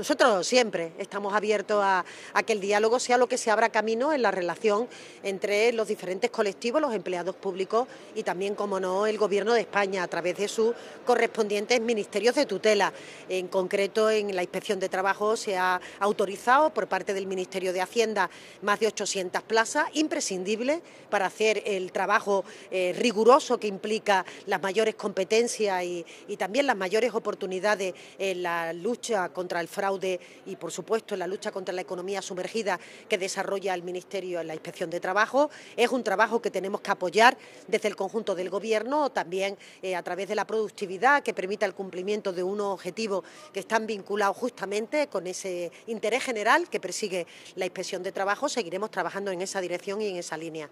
Nosotros siempre estamos abiertos a, que el diálogo sea lo que se abra camino en la relación entre los diferentes colectivos, los empleados públicos y también, como no, el Gobierno de España a través de sus correspondientes ministerios de tutela. En concreto, en la Inspección de Trabajo se ha autorizado por parte del Ministerio de Hacienda más de 800 plazas imprescindibles para hacer el trabajo eh, riguroso que implica las mayores competencias y también las mayores oportunidades en la lucha contra el fraude y, por supuesto, en la lucha contra la economía sumergida que desarrolla el Ministerio en la Inspección de Trabajo. Es un trabajo que tenemos que apoyar desde el conjunto del Gobierno, también eh, a través de la productividad que permita el cumplimiento de unos objetivos que están vinculados justamente con ese interés general que persigue la Inspección de Trabajo. Seguiremos trabajando en esa dirección y en esa línea.